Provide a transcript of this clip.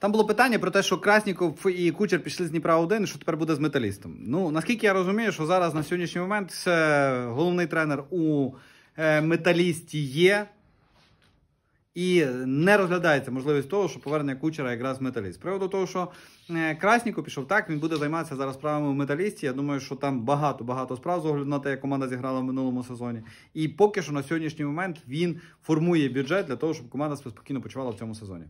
Там було питання про те, що Красніков і Кучер пішли з Дніпра 1 що тепер буде з металістом. Ну наскільки я розумію, що зараз на сьогоднішній момент головний тренер у е, металісті є. І не розглядається можливість того, що повернення кучера якраз металіст. З приводу того, що е, Красніко пішов так, він буде займатися зараз справами в металісті. Я думаю, що там багато-багато справ з огляду на те, як команда зіграла в минулому сезоні. І поки що на сьогоднішній момент він формує бюджет для того, щоб команда спокійно почувала в цьому сезоні.